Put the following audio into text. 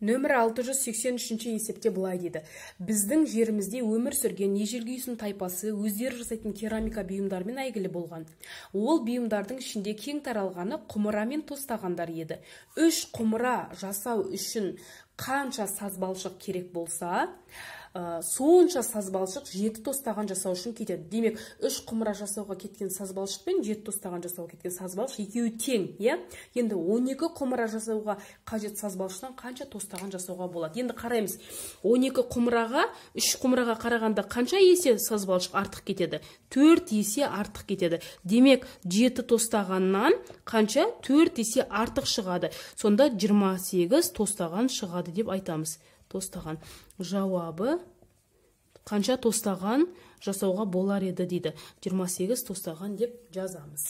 нөмір 683 есепте бұлай дейді біздің жерімізде өмір сүрген ежелгі үйсін тайпасы өздері жасайтын керамика бұйымдарымен әйгілі болған ол бұйымдардың ішінде кең таралғаны құмыра мен тостағандар еді үш құмыра жасау үшін қанша сазбалшық керек болса ә, сонша сазбалшық жеті тостаған жасау үшін кетеді демек үш құмыра жасауға кеткен сазбалшық пен жеті тостаған жасауға кеткен сазбалшық екеуі тең иә енді 12 құмыра жасауға қажет сазбалшықтан қанша тостаған жасауға болады енді қараймыз 12 құмыраға үш құмыраға қарағанда қанша есе сазбалшық артық кетеді төрт есе артық кетеді демек жеті тостағаннан қанша төрт есе артық шығады сонда 28 тостаған шығады деп айтамыз тостаған жауабы қанша тостаған жасауға болар еді дейді 28 тостаған деп жазамыз